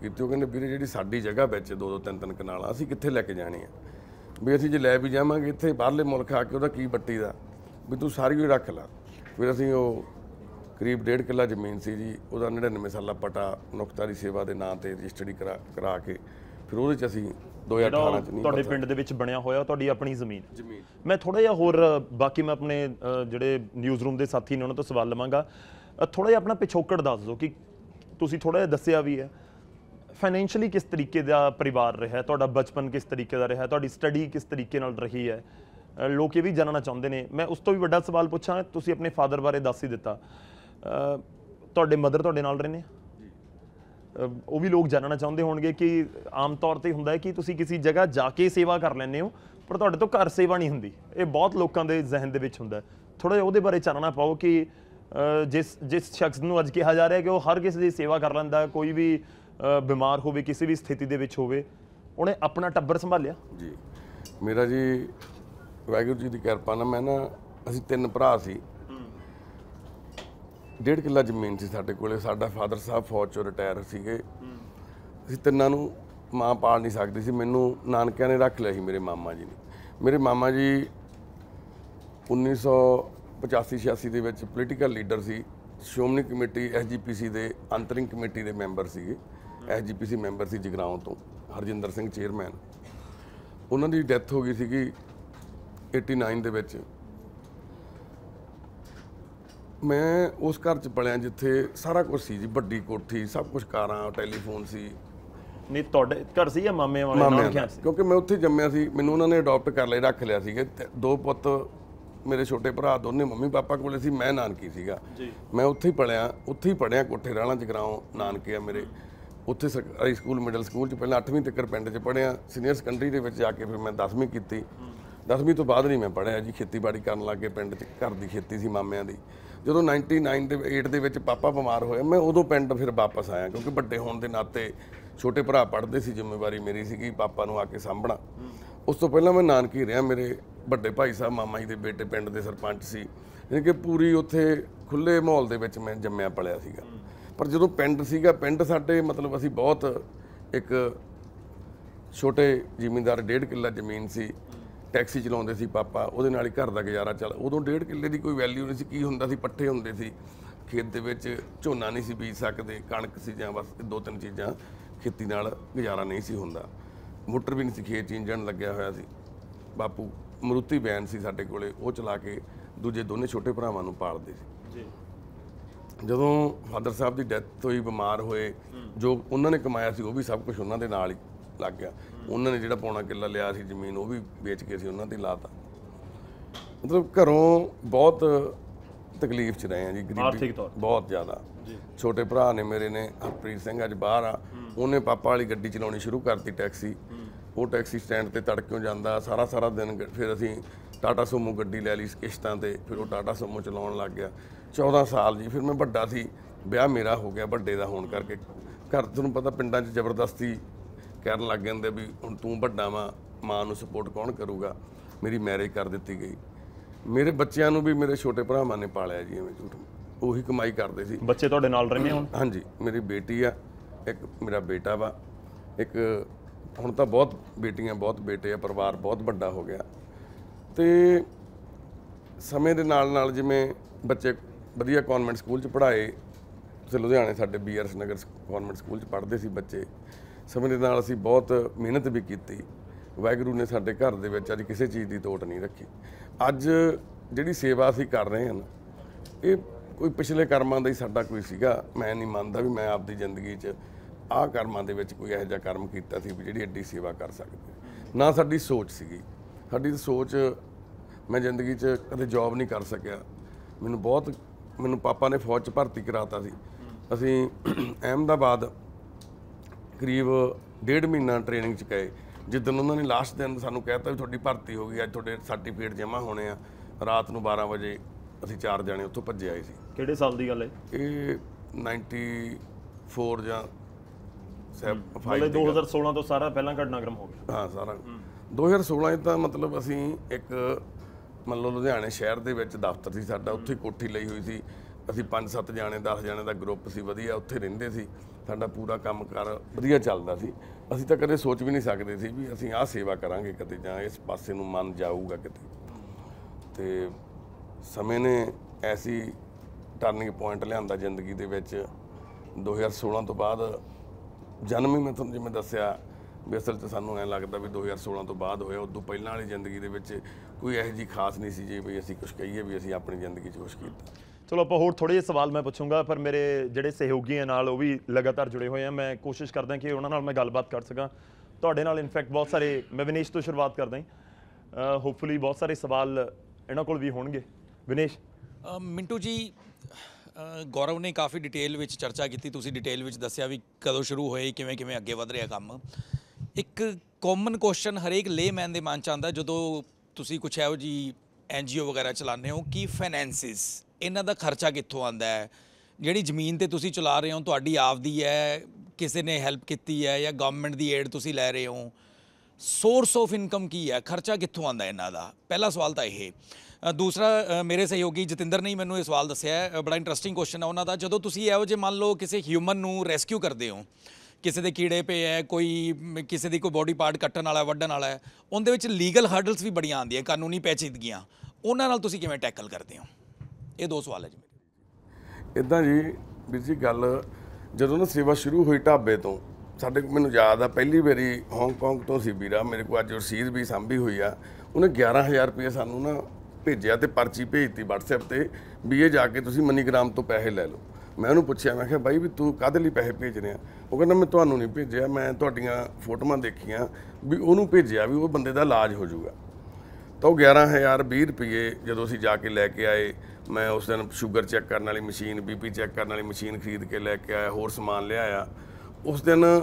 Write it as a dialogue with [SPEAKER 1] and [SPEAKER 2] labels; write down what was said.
[SPEAKER 1] ਕੀਤੇ ਉਹ ਕਹਿੰਦੇ ਵੀਰੇ ਜਿਹੜੀ ਸਾਡੀ ਜਗ੍ਹਾ ਵਿੱਚ ਦੋ ਦੋ ਤਿੰਨ ਤਿੰਨ ਕਨਾਲਾਂ ਅਸੀਂ ਕਿੱਥੇ ਲੈ ਕੇ ਜਾਣੀ ਆ ਵੀ ਅਸੀਂ ਜੇ ਲੈ ਵੀ ਜਾਵਾਂਗੇ ਇੱਥੇ ਬਾਹਰਲੇ ਮੁਲਕ ਆ ਕੇ ਉਹਦਾ ਕੀ ਬੱਟੀ ਦਾ ਵੀ ਤੂੰ ਸਾਰੀ ਉਹ ਰੱਖ ਲੈ ਫਿਰ ਅਸੀਂ ਉਹ ਕਰੀਬ 1.5 ਕਿੱਲਾ ਜ਼ਮੀਨ ਸੀ ਜੀ ਉਹਦਾ 99 ਸਾਲਾ ਪਟਾ ਨੁਕਤਾਰੀ ਸੇਵਾ ਦੇ ਨਾਂ ਤੇ ਰਜਿਸਟਰੀ ਕਰਾ ਕਰਾ ਕੇ ਫਿਰ ਉਹਦੇ ਚ ਅਸੀਂ 2018 ਚ ਨਹੀਂ ਤੁਹਾਡੇ ਪਿੰਡ
[SPEAKER 2] ਦੇ ਵਿੱਚ ਬਣਿਆ ਹੋਇਆ ਤੁਹਾਡੀ ਆਪਣੀ ਜ਼ਮੀਨ ਮੈਂ ਥੋੜਾ ਜਿਹਾ ਹੋਰ ਬਾਕੀ ਮੈਂ ਆਪਣੇ ਜਿਹੜੇ ਨਿਊਜ਼ ਰੂਮ ਦੇ ਸਾਥੀ ਨੇ ਉਹਨਾਂ ਤੋਂ ਸਵਾਲ ਲਵਾਂਗਾ ਥੋੜਾ ਜਿਹਾ ਆਪਣਾ ਪਿਛੋਕੜ ਦੱਸ ਦਿਓ ਕਿ ਤੁਸੀਂ ਥੋੜਾ ਜਿਹਾ ਦੱਸਿਆ ਵੀ ਹੈ ਫਾਈਨੈਂਸ਼ੀਅਲੀ ਕਿਸ ਤਰੀਕੇ ਦਾ ਪਰਿਵਾਰ ਰਿਹਾ ਤੁਹਾਡਾ ਬਚਪਨ ਕਿਸ ਤਰੀਕੇ ਦਾ ਰਿਹਾ ਤੁਹਾਡੀ ਸਟੱਡੀ ਕਿਸ ਤਰੀਕੇ ਨਾਲ ਰਹੀ ਹੈ ਲੋਕ ਇਹ ਵੀ ਜਾਣਨਾ ਚਾਹੁੰਦੇ ਨੇ ਮੈਂ ਉਸ ਤੋਂ ਵੀ ਵੱਡਾ ਸਵਾਲ ਪੁੱਛਾਂ ਤੁਸੀਂ ਆਪਣੇ ਫਾਦਰ ਬਾਰੇ ਦੱਸ ਹੀ ਦਿੱਤਾ ਤੁਹਾਡੇ ਮਦਰ ਤੁਹਾਡੇ ਨਾਲ ਰਹਿੰਦੇ ਨੇ ਉਹ ਵੀ ਲੋਕ ਜਾਣਨਾ ਚਾਹੁੰਦੇ ਹੋਣਗੇ ਕਿ ਆਮ ਤੌਰ ਤੇ ਹੁੰਦਾ ਹੈ ਕਿ ਤੁਸੀਂ ਕਿਸੇ ਜਗ੍ਹਾ ਜਾ ਕੇ ਸੇਵਾ ਕਰ ਲੈਂਦੇ ਹੋ ਪਰ ਤੁਹਾਡੇ ਤੋਂ ਘਰ ਸੇਵਾ ਨਹੀਂ ਹੁੰਦੀ ਇਹ ਬਹੁਤ ਲੋਕਾਂ ਦੇ ਜ਼ਿਹਨ ਦੇ ਵਿੱਚ ਹੁੰਦਾ ਥੋੜਾ ਜਿਹਾ ਉਹਦੇ ਬਾਰੇ ਚਾਨਣਾ ਪਾਓ ਕਿ ਜਿਸ ਜਿਸ ਸ਼ਖਸ ਨੂੰ ਅੱਜ ਕਿਹਾ ਜਾ ਰਿਹਾ ਕਿ ਉਹ ਹਰ ਕਿਸੇ ਦੀ ਸੇਵਾ ਕਰ ਲੈਂਦਾ ਕੋਈ ਵੀ ਬਿਮਾਰ ਹੋਵੇ ਕਿਸੇ ਵੀ ਸਥਿਤੀ ਦੇ ਵਿੱਚ ਹੋਵੇ ਉਹਨੇ ਆਪਣਾ ਟੱਬਰ ਸੰਭਾਲਿਆ
[SPEAKER 1] ਜੀ ਮੇਰਾ ਜੀ ਵੈਗੁਰ ਜੀ ਦੀ ਕਿਰਪਾ ਨਾਲ ਮੈਂ ਨਾ ਅਸੀਂ ਤਿੰਨ ਭਰਾ ਸੀ ਡੇਢ ਕਿੱਲਾ ਜ਼ਮੀਨ ਸੀ ਸਾਡੇ ਕੋਲੇ ਸਾਡਾ ਫਾਦਰ ਸਾਹਿਬ ਫੌਜ ਚੋਂ ਰਿਟਾਇਰ ਸੀਗੇ ਅਸੀਂ ਤਿੰਨਾਂ ਨੂੰ ਮਾਂ ਪਾਲ ਨਹੀਂ ਸਕਦੇ ਸੀ ਮੈਨੂੰ ਨਾਨਕਿਆਂ ਨੇ ਰੱਖ ਲਿਆ ਸੀ ਮੇਰੇ ਮਾਮਾ ਜੀ ਨੇ ਮੇਰੇ ਮਾਮਾ ਜੀ 1985-86 ਦੇ ਵਿੱਚ ਪੋਲੀਟੀਕਲ ਲੀਡਰ ਸੀ ਸ਼ੋਮਨੀ ਕਮੇਟੀ ਐਸਜੀਪੀਸੀ ਦੇ ਅੰਤਰਿੰਗ ਕਮੇਟੀ ਦੇ ਮੈਂਬਰ ਸੀਗੇ ਐਸਜੀਪੀਸੀ ਮੈਂਬਰ ਸੀ ਜਗਰਾਉਂ ਤੋਂ ਹਰਜਿੰਦਰ ਸਿੰਘ ਚੇਅਰਮੈਨ ਉਹਨਾਂ ਦੀ ਡੈਥ ਹੋ ਗਈ ਸੀਗੀ 89 ਦੇ ਵਿੱਚ ਮੈਂ ਉਸ ਘਰ 'ਚ ਪਲਿਆ ਜਿੱਥੇ ਸਾਰਾ ਕੁਝ ਸੀ ਜੀ ਵੱਡੀ ਕੋਠੀ ਸਭ ਕੁਝ ਕਾਰਾਂ ਟੈਲੀਫੋਨ ਸੀ ਨਹੀਂ ਤੁਹਾਡੇ ਘਰ ਸੀ ਜਾਂ ਮਾਮੇ ਵਾਲੇ ਨਾਲ ਕਿਹਾ ਸੀ ਕਿਉਂਕਿ ਮੈਂ ਉੱਥੇ ਜੰਮਿਆ ਸੀ ਮੈਨੂੰ ਉਹਨਾਂ ਨੇ ਅਡਾਪਟ ਕਰ ਲਿਆ ਰੱਖ ਲਿਆ ਸੀਗਾ ਦੋ ਪੁੱਤ ਮੇਰੇ ਛੋਟੇ ਭਰਾ ਦੋਨੇ ਮੰਮੀ ਪਾਪਾ ਕੋਲੇ ਸੀ ਮੈਂ ਨਾਨਕੀ ਸੀਗਾ ਜੀ ਮੈਂ ਉੱਥੇ ਹੀ ਪਲਿਆ ਉੱਥੇ ਹੀ ਪੜਿਆ ਕੋਠੇ ਰਾਣਾ ਜਗਰਾਉਂ ਨਾਨਕੇ ਆ ਮੇਰੇ ਉੱਥੇ ਸਰਕਾਰੀ ਸਕੂਲ ਮਿਡਲ ਸਕੂਲ 'ਚ ਪਹਿਲਾਂ 8ਵੀਂ ਤੱਕ ਪਿੰਡ 'ਚ ਪੜਿਆ ਸੀਨੀਅਰ ਸੈਕੰਡਰੀ ਦੇ ਵਿੱਚ ਜਾ ਕੇ ਫਿਰ ਮੈਂ 10ਵੀਂ ਕੀਤੀ 10ਵੀਂ ਤੋਂ ਬਾਅਦ ਨਹੀਂ ਮੈਂ ਪੜਿਆ ਜੀ ਖੇਤੀਬਾੜੀ ਕਰਨ ਲੱਗੇ ਪਿੰਡ 'ਚ ਘਰ ਦੀ ਖੇਤੀ ਸੀ ਮਾਮਿਆਂ ਦੀ ਜਦੋਂ 99 ਦੇ 8 ਦੇ ਵਿੱਚ ਪਾਪਾ ਬਿਮਾਰ ਹੋਏ ਮੈਂ ਉਦੋਂ ਪਿੰਡ ਫਿਰ ਵਾਪਸ ਆਇਆ ਕਿਉਂਕਿ ਵੱਡੇ ਹੋਣ ਦੇ ਨਾਤੇ ਛੋਟੇ ਭਰਾ ਪੜਦੇ ਸੀ ਜ਼ਿੰਮੇਵਾਰੀ ਮੇਰੀ ਸੀਗੀ ਪਾਪਾ ਨੂੰ ਆ ਕੇ ਸਾਂਭਣਾ ਉਸ ਤੋਂ ਪਹਿਲਾਂ ਮੈਂ ਨਾਨਕੀ ਰਿਹਾ ਮੇਰੇ ਵੱਡੇ ਭਾਈ ਸਾਹਿਬ ਮਾਮਾ ਜੀ ਦੇ ਬੇਟੇ ਪਿੰਡ ਦੇ ਸਰਪੰਚ ਸੀ ਯਾਨੀ ਕਿ ਪੂਰੀ ਉੱਥੇ ਖੁੱਲੇ ਮਾਹੌਲ ਦੇ ਵਿੱਚ ਮੈਂ ਜੰਮਿਆ ਪਲਿਆ ਸੀਗਾ ਪਰ ਜਦੋਂ ਪਿੰਡ ਸੀਗਾ ਪਿੰਡ ਸਾਡੇ ਮਤਲਬ ਅਸੀਂ ਬਹੁਤ ਇੱਕ ਛੋਟੇ ਜ਼ਿਮੀਂਦਾਰ ਡੇਢ ਕਿੱਲਾ ਜ਼ਮੀਨ ਸੀ ਟੈਕਸੀ ਚਲਾਉਂਦੇ ਸੀ ਪਾਪਾ ਉਹਦੇ ਨਾਲ ਹੀ ਘਰ ਦਾ ਗੁਜ਼ਾਰਾ ਚੱਲ ਉਦੋਂ ਡੇਢ ਕਿੱਲੇ ਦੀ ਕੋਈ ਵੈਲਿਊ ਨਹੀਂ ਸੀ ਕੀ ਹੁੰਦਾ ਸੀ ਪੱਠੇ ਹੁੰਦੇ ਸੀ ਖੇਤ ਦੇ ਵਿੱਚ ਝੋਨਾ ਨਹੀਂ ਸੀ ਬੀਜ ਸਕਦੇ ਕਣਕ ਸੀ ਜਾਂ ਬਸ ਦੋ ਤਿੰਨ ਚੀਜ਼ਾਂ ਖੇਤੀ ਨਾਲ ਗੁਜ਼ਾਰਾ ਨਹੀਂ ਸੀ ਹੁੰਦਾ ਮੋਟਰ ਵੀ ਨਹੀਂ ਸੀ ਖੇਤ ਇੰਜਣ ਲੱਗਿਆ ਹੋਇਆ ਸੀ ਬਾਪੂ ਮਰੂਤੀ ਵੈਨ ਸੀ ਸਾਡੇ ਕੋਲੇ ਉਹ ਚਲਾ ਕੇ ਦੂਜੇ ਦੋਨੇ ਛੋਟੇ ਭਰਾਵਾਂ ਨੂੰ ਪਾਲਦੇ ਸੀ ਜੀ ਜਦੋਂ ਫਾਦਰ ਸਾਹਿਬ ਦੀ ਡੈਥ ਹੋਈ ਬਿਮਾਰ ਹੋਏ ਜੋ ਉਹਨਾਂ ਨੇ ਕਮਾਇਆ ਸੀ ਉਹ ਵੀ ਸਭ ਕੁਝ ਉਹਨਾਂ ਦੇ ਨਾਲ ਹੀ ਲੱਗ ਗਿਆ ਉਹਨਾਂ ਨੇ ਜਿਹੜਾ ਪੌਣਾ ਕਿੱਲਾ ਲਿਆ ਸੀ ਜ਼ਮੀਨ ਉਹ ਵੀ ਵੇਚ ਕੇ ਸੀ ਉਹਨਾਂ ਦੀ ਲਾਤਾ ਮਤਲਬ ਘਰੋਂ ਬਹੁਤ ਤਕਲੀਫ 'ਚ ਰਹੇ ਆ ਜੀ ਗਰੀਬੀ ਬਹੁਤ ਜ਼ਿਆਦਾ ਜੀ ਛੋਟੇ ਭਰਾ ਨੇ ਮੇਰੇ ਨੇ ਹਰਪ੍ਰੀਤ ਸਿੰਘ ਅੱਜ ਬਾਹਰ ਆ ਉਹਨੇ ਪਾਪਾ ਵਾਲੀ ਗੱਡੀ ਚਲਾਉਣੀ ਸ਼ੁਰੂ ਕਰਤੀ ਟੈਕਸੀ ਉਹ ਟੈਕਸੀ ਸਟੈਂਡ ਤੇ ਤੜਕਿਓਂ ਜਾਂਦਾ ਸਾਰਾ ਸਾਰਾ ਦਿਨ ਫਿਰ ਅਸੀਂ ਟਾਟਾ ਸੂਮੋ ਗੱਡੀ ਲੈ ਲਈ ਕਿਸ਼ਤਾਂ ਤੇ ਫਿਰ ਉਹ ਟਾਟਾ ਸੂਮੋ ਚਲਾਉਣ ਲੱਗ ਗਿਆ 14 ਸਾਲ ਜੀ ਫਿਰ ਮੈਂ ਵੱਡਾ ਸੀ ਵਿਆਹ ਮੇਰਾ ਹੋ ਗਿਆ ਵੱਡੇ ਦਾ ਹੋਣ ਕਰਕੇ ਘਰ ਤੁਹਾਨੂੰ ਪਤਾ ਪਿੰਡਾਂ 'ਚ ਜ਼ਬਰਦਸਤੀ ਕਰਨ ਲੱਗ ਜਾਂਦੇ ਵੀ ਹੁਣ ਤੂੰ ਵੱਡਾ ਵਾ ਮਾਂ ਨੂੰ ਸਪੋਰਟ ਕੌਣ ਕਰੂਗਾ ਮੇਰੀ ਮੈਰਿਜ ਕਰ ਦਿੱਤੀ ਗਈ ਮੇਰੇ ਬੱਚਿਆਂ ਨੂੰ ਵੀ ਮੇਰੇ ਛੋਟੇ ਭਰਾਵਾਂ ਨੇ ਪਾਲਿਆ ਜੀ ਐਵੇਂ ਝੂਠ ਉਹੀ ਕਮਾਈ ਕਰਦੇ ਸੀ ਬੱਚੇ ਤੁਹਾਡੇ ਨਾਲ ਰਹਿੰਦੇ ਹੁਣ ਹਾਂਜੀ ਮੇਰੀ ਬੇਟੀ ਆ ਇੱਕ ਮੇਰਾ ਬੇਟਾ ਵਾ ਇੱਕ ਹੁਣ ਤਾਂ ਬਹੁਤ ਬੇਟੀਆਂ ਬਹੁਤ ਬੇਟੇ ਆ ਪਰਿਵਾਰ ਬਹੁਤ ਵੱਡਾ ਹੋ ਗਿਆ ਤੇ ਸਮੇਂ ਦੇ ਨਾਲ ਨਾਲ ਜਿਵੇਂ ਬੱਚੇ ਵਧੀਆ ਕਨਵੈਂਟ ਸਕੂਲ ਚ ਪੜ੍ਹਾਏ ਤੁਸੀਂ ਲੁਧਿਆਣੇ ਸਾਡੇ ਬੀਆਰਐਸ ਨਗਰ ਕਨਵੈਂਟ ਸਕੂਲ ਚ ਪੜ੍ਹਦੇ ਸੀ ਬੱਚੇ ਸਮੇਂ ਦੇ ਨਾਲ ਅਸੀਂ ਬਹੁਤ ਮਿਹਨਤ ਵੀ ਕੀਤੀ ਵੈਗਰੂ ਨੇ ਸਾਡੇ ਘਰ ਦੇ ਵਿੱਚ ਅੱਜ ਕਿਸੇ ਚੀਜ਼ ਦੀ ਤੋਟ ਨਹੀਂ ਰੱਖੀ ਅੱਜ ਜਿਹੜੀ ਸੇਵਾ ਅਸੀਂ ਕਰ ਰਹੇ ਹਾਂ ਇਹ ਕੋਈ ਪਿਛਲੇ ਕਰਮਾਂ ਦਾ ਹੀ ਸਾਡਾ ਕੋਈ ਸੀਗਾ ਮੈਂ ਨਹੀਂ ਮੰਨਦਾ ਵੀ ਮੈਂ ਆਪਦੀ ਜ਼ਿੰਦਗੀ 'ਚ ਆਹ ਕਰਮਾਂ ਦੇ ਵਿੱਚ ਕੋਈ ਇਹੋ ਜਿਹਾ ਕਰਮ ਕੀਤਾ ਸੀ ਵੀ ਜਿਹੜੀ ਐਡੀ ਸੇਵਾ ਕਰ ਸਕਦੇ ਨਾ ਸਾਡੀ ਸੋਚ ਸੀਗੀ ਸਾਡੀ ਸੋਚ ਮੈਂ ਜ਼ਿੰਦਗੀ 'ਚ ਕਦੇ ਜੌਬ ਨਹੀਂ ਕਰ ਸਕਿਆ ਮੈਨੂੰ ਬਹੁਤ ਮੈਨੂੰ ਪਾਪਾ ਨੇ ਫੌਜ 'ਚ ਭਰਤੀ ਕਰਾਤਾ ਸੀ ਅਸੀਂ ਅਹਿਮਦਾਬਾਦ ਕਰੀਬ ਡੇਢ ਮਹੀਨਾ ਟ੍ਰੇਨਿੰਗ 'ਚ ਗਏ ਜਿੱਦਨ ਉਹਨਾਂ ਨੇ ਲਾਸਟ ਦਿਨ ਸਾਨੂੰ ਕਹਿਤਾ ਵੀ ਤੁਹਾਡੀ ਭਰਤੀ ਹੋ ਗਈ ਅੱਜ ਤੁਹਾਡੇ ਸਰਟੀਫਿਕੇਟ ਜਮ੍ਹਾਂ ਹੋਣੇ ਆ ਰਾਤ ਨੂੰ 12 ਵਜੇ ਅਸੀਂ ਚਾਰ ਜਣੇ ਉੱਥੋਂ ਭੱਜੇ ਆਏ ਸੀ ਕਿਹੜੇ ਸਾਲ ਦੀ ਗੱਲ ਹੈ ਇਹ 94 ਜਾਂ 5 2016 ਤੋਂ ਸਾਰਾ ਪਹਿਲਾਂ ਘਟਨਾਕ੍ਰਮ ਹੋ ਗਿਆ ਹਾਂ ਸਾਰਾ 2016 ਤਾਂ ਮਤਲਬ ਅਸੀਂ ਇੱਕ ਮੰਨ ਲਓ ਲੁਧਿਆਣੇ ਸ਼ਹਿਰ ਦੇ ਵਿੱਚ ਦਫ਼ਤਰ ਸੀ ਸਾਡਾ ਉੱਥੇ ਕੋਠੀ ਲਈ ਹੋਈ ਸੀ ਅਸੀਂ 5-7 ਜਾਣੇ 10 ਜਾਣੇ ਦਾ ਗਰੁੱਪ ਸੀ ਵਧੀਆ ਉੱਥੇ ਰਹਿੰਦੇ ਸੀ ਸਾਡਾ ਪੂਰਾ ਕੰਮ ਕਰ ਵਧੀਆ ਚੱਲਦਾ ਸੀ ਅਸੀਂ ਤਾਂ ਕਦੇ ਸੋਚ ਵੀ ਨਹੀਂ ਸਕਦੇ ਸੀ ਵੀ ਅਸੀਂ ਆਹ ਸੇਵਾ ਕਰਾਂਗੇ ਕਦੇ ਜਾਂ ਇਸ ਪਾਸੇ ਨੂੰ ਮਨ ਜਾਊਗਾ ਕਿਤੇ ਤੇ ਸਮੇਂ ਨੇ ਐਸੀ ਟਰਨਿੰਗ ਪੁਆਇੰਟ ਲਿਆਂਦਾ ਜ਼ਿੰਦਗੀ ਦੇ ਵਿੱਚ 2016 ਤੋਂ ਬਾਅਦ ਜਨਮ ਹੀ ਮੈਂ ਤੁਹਾਨੂੰ ਜਿਵੇਂ ਦੱਸਿਆ ਵੀ ਅਸਲ 'ਚ ਸਾਨੂੰ ਐ ਲੱਗਦਾ ਵੀ 2016 ਤੋਂ ਬਾਅਦ ਹੋਇਆ ਉਦੋਂ ਪਹਿਲਾਂ ਵਾਲੀ ਜ਼ਿੰਦਗੀ ਦੇ ਵਿੱਚ ਕੋਈ ਇਹੋ ਜੀ ਖਾਸ ਨਹੀਂ ਸੀ ਜੇ ਵੀ ਅਸੀਂ ਕੁਝ ਕਹੀਏ ਵੀ ਅਸੀਂ ਆਪਣੀ ਜ਼ਿੰਦਗੀ 'ਚ ਕੁਝ ਕੀਤਾ
[SPEAKER 2] ਚਲੋ ਆਪਾਂ ਹੋਰ ਥੋੜੇ ਜਿਹੇ ਸਵਾਲ ਮੈਂ ਪੁੱਛੂੰਗਾ ਪਰ ਮੇਰੇ ਜਿਹੜੇ ਸਹਿਯੋਗੀਆਂ ਨਾਲ ਉਹ ਵੀ ਲਗਾਤਾਰ ਜੁੜੇ ਹੋਏ ਆ ਮੈਂ ਕੋਸ਼ਿਸ਼ ਕਰਦਾ ਕਿ ਉਹਨਾਂ ਨਾਲ ਮੈਂ ਗੱਲਬਾਤ ਕਰ ਸਕਾਂ ਤੁਹਾਡੇ ਨਾਲ ਇਨਫੈਕਟ ਬਹੁਤ ਸਾਰੇ ਮੈਂ ਵਿਨੇਸ਼ ਤੋਂ ਸ਼ੁਰੂਆਤ ਕਰਦਾ ਹਾਂ ਹੋਪਫੁਲੀ ਬਹੁਤ ਸਾਰੇ ਸਵਾਲ ਇਹਨਾਂ ਕੋਲ ਵੀ ਹੋਣਗੇ ਵਿਨੇਸ਼ ਮਿੰਟੂ ਜੀ
[SPEAKER 1] ਗੌਰਵ ਨੇ ਕਾਫੀ ਡਿਟੇਲ ਵਿੱਚ ਚਰਚਾ ਕੀਤੀ ਤੁਸੀਂ ਡਿਟੇਲ ਵਿੱਚ ਦੱਸਿਆ ਵੀ ਕਦੋਂ ਸ਼ੁਰੂ ਹੋਏ ਕਿਵੇਂ ਕਿਵੇਂ ਅੱਗੇ ਵਧ ਰਿਹਾ ਕੰਮ ਇੱਕ ਕਾਮਨ ਕੁਐਸਚਨ ਹਰੇਕ ਲੇਮੈਨ ਦੇ ਮਨ ਚ ਆਉਂਦਾ ਜਦੋਂ ਤੁਸੀਂ ਕੁਛ ਇਹੋ ਜੀ ਐਨਜੀਓ ਵਗੈਰਾ ਚਲਾਉਂਦੇ ਹੋ ਕੀ ਫਾਈਨੈਂਸਿਸ ਇਹਨਾਂ ਦਾ ਖਰਚਾ ਕਿੱਥੋਂ ਆਉਂਦਾ ਹੈ ਜਿਹੜੀ ਜ਼ਮੀਨ ਤੇ ਤੁਸੀਂ ਚਲਾ ਰਹੇ ਹੋ ਤੁਹਾਡੀ ਆਪਦੀ ਹੈ ਕਿਸੇ ਨੇ ਹੈਲਪ ਕੀਤੀ ਹੈ ਜਾਂ ਗਵਰਨਮੈਂਟ ਦੀ ਏਡ ਤੁਸੀਂ ਲੈ ਰਹੇ ਹੋ ਸੋਰਸ ਆਫ ਇਨਕਮ ਕੀ ਹੈ ਖਰਚਾ ਕਿੱਥੋਂ ਆਉਂਦਾ ਇਹਨਾਂ ਦਾ ਪਹਿਲਾ ਸਵਾਲ ਤਾਂ ਇਹ ਦੂਸਰਾ ਮੇਰੇ ਸਹਿਯੋਗੀ ਜਤਿੰਦਰ ਨੇ ਮੈਨੂੰ ਇਹ ਸਵਾਲ ਦੱਸਿਆ ਬੜਾ ਇੰਟਰਸਟਿੰਗ ਕੁਐਸਚਨ ਹੈ ਉਹਨਾਂ ਦਾ ਜਦੋਂ ਤੁਸੀਂ ਇਹੋ ਜੇ ਮੰਨ ਲਓ ਕਿਸੇ ਹਿਊਮਨ ਨੂੰ ਰੈਸਕਿਊ ਕਰਦੇ ਹੋ ਕਿਸੇ ਦੇ ਕੀੜੇ ਪਏ ਐ ਕੋਈ ਕਿਸੇ ਦੀ ਕੋਈ ਬੋਡੀ ਪਾਰਟ ਕੱਟਣ ਵਾਲਾ ਵੱਢਣ ਵਾਲਾ ਉਹਦੇ ਵਿੱਚ ਲੀਗਲ ਹਰਡਲਸ ਵੀ ਬੜੀਆਂ ਆਉਂਦੀਆਂ ਕਾਨੂੰਨੀ ਪੈਚੀਦਗੀਆਂ ਉਹਨਾਂ ਨਾਲ ਤੁਸੀਂ ਕਿਵੇਂ ਟੈਕਲ ਕਰਦੇ ਹੋ ਇਹ ਦੋ ਸਵਾਲ ਹੈ ਜੀ ਮੇਰੇ ਇਦਾਂ ਜੀ ਵੀ ਜੀ ਗੱਲ ਜਦੋਂ ਨਾ ਸੇਵਾ ਸ਼ੁਰੂ ਹੋਈ ਢਾਬੇ ਤੋਂ ਸਾਡੇ ਮੈਨੂੰ ਯਾਦ ਆ ਪਹਿਲੀ ਵਾਰੀ ਹਾਂਗਕਾਂਗ ਤੋਂ ਸੀ ਵੀਰਾ ਮੇਰੇ ਕੋਲ ਅੱਜ ਰਸੀਦ ਵੀ ਸੰਭੀ ਹੋਈ ਆ ਉਹਨੇ 11000 ਰੁਪਏ ਸਾਨੂੰ ਨਾ ਭੇਜਿਆ ਤੇ ਪਰਚੀ ਭੇਜਤੀ WhatsApp ਤੇ ਵੀ ਇਹ ਜਾ ਕੇ ਤੁਸੀਂ ਮਨੀਗ੍ਰਾਮ ਤੋਂ ਪੈਸੇ ਲੈ ਲਓ ਮੈਂ ਉਹਨੂੰ ਪੁੱਛਿਆ ਮੈਂ ਕਿਹਾ ਬਾਈ ਵੀ ਤੂੰ ਕਾਹਦੇ ਲਈ ਪੈਸੇ ਭੇਜ ਰਿਹਾ ਉਹ ਕਹਿੰਦਾ ਮੈਂ ਤੁਹਾਨੂੰ ਨਹੀਂ ਭੇਜਿਆ ਮੈਂ ਤੁਹਾਡੀਆਂ ਫੋਟੋਆਂ ਦੇਖੀਆਂ ਵੀ ਉਹਨੂੰ ਭੇਜਿਆ ਵੀ ਉਹ ਬੰਦੇ ਦਾ ਇਲਾਜ ਹੋ ਜਾਊਗਾ ਤਾਂ ਉਹ 11000 20 ਰੁਪਏ ਜਦੋਂ ਅਸੀਂ ਜਾ ਕੇ ਲੈ ਕੇ ਆਏ ਮੈਂ ਉਸ ਦਿਨ ਸ਼ੂਗਰ ਚੈੱਕ ਕਰਨ ਵਾਲੀ ਮਸ਼ੀਨ ਬੀਪੀ ਚੈੱਕ ਕਰਨ ਵਾਲੀ ਮਸ਼ੀਨ ਖਰੀਦ ਕੇ ਲੈ ਕੇ ਆਇਆ ਹੋਰ ਸਮਾਨ ਲਿਆਇਆ ਉਸ ਦਿਨ